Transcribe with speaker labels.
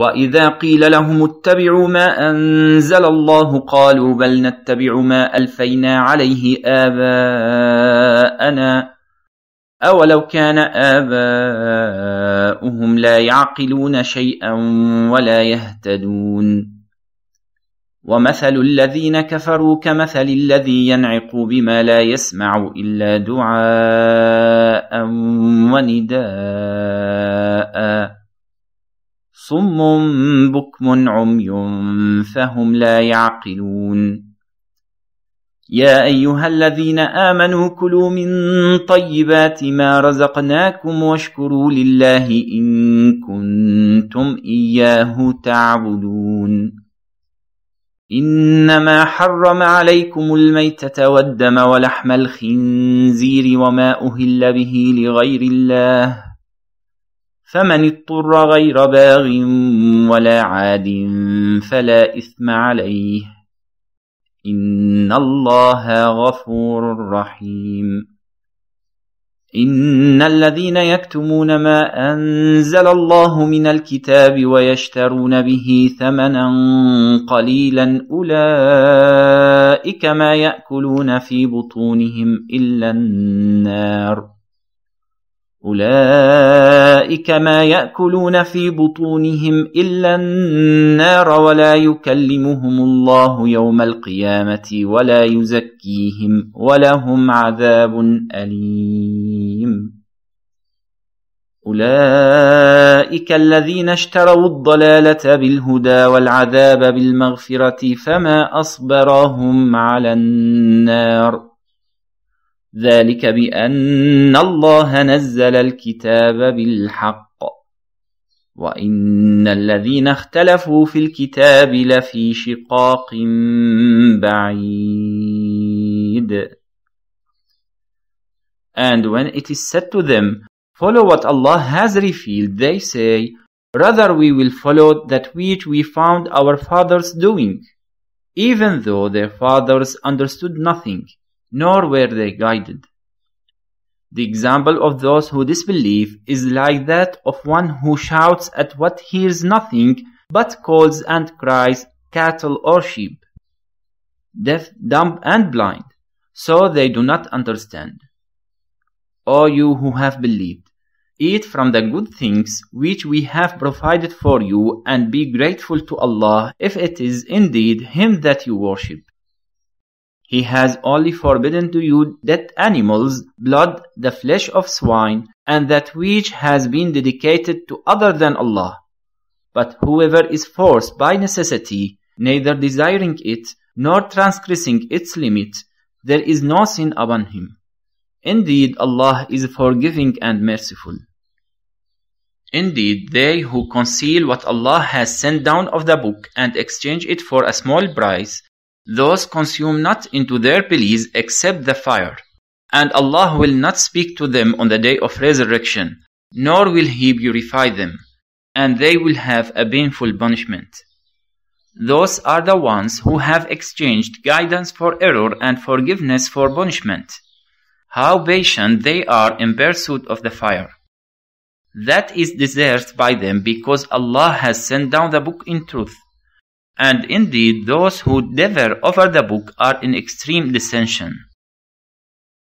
Speaker 1: وإذا قيل لهم اتبعوا ما أنزل الله قالوا بل نتبع ما ألفينا عليه آباءنا أولو كان آباؤهم لا يعقلون شيئا ولا يهتدون ومثل الذين كفروا كمثل الذي ينعق بما لا يسمع إلا دعاء ونداءً صم بكم عمي فهم لا يعقلون يا أيها الذين آمنوا كلوا من طيبات ما رزقناكم واشكروا لله إن كنتم إياه تعبدون إنما حرم عليكم الميتة والدم ولحم الخنزير وما أهل به لغير الله فمن اضطر غير باغ ولا عاد فلا إثم عليه إن الله غفور رحيم إن الذين يكتمون ما أنزل الله من الكتاب ويشترون به ثمنا قليلا أولئك ما يأكلون في بطونهم إلا النار أولئك أولئك ما يأكلون في بطونهم إلا النار ولا يكلمهم الله يوم القيامة ولا يزكيهم ولهم عذاب أليم أولئك الذين اشتروا الضلالة بالهدى والعذاب بالمغفرة فما أصبرهم على النار ذلك بأن الله نزل الكتاب بالحق وإن الذين اختلفوا في الكتاب لفي شقاق بعيد And when it is said to them, follow what Allah has revealed, they say, rather we will follow that which we found our fathers doing, even though their fathers understood nothing. nor were they guided. The example of those who disbelieve is like that of one who shouts at what hears nothing, but calls and cries cattle or sheep. Deaf, dumb, and blind, so they do not understand. O you who have believed, eat from the good things which we have provided for you, and be grateful to Allah if it is indeed Him that you worship. He has only forbidden to you dead animals, blood, the flesh of swine, and that which has been dedicated to other than Allah. But whoever is forced by necessity, neither desiring it nor transgressing its limit, there is no sin upon him. Indeed, Allah is forgiving and merciful. Indeed, they who conceal what Allah has sent down of the book and exchange it for a small price, those consume not into their bellies except the fire. And Allah will not speak to them on the day of resurrection, nor will He purify them, and they will have a painful punishment. Those are the ones who have exchanged guidance for error and forgiveness for punishment. How patient they are in pursuit of the fire. That is deserved by them because Allah has sent down the book in truth and indeed those who never offer the book are in extreme dissension.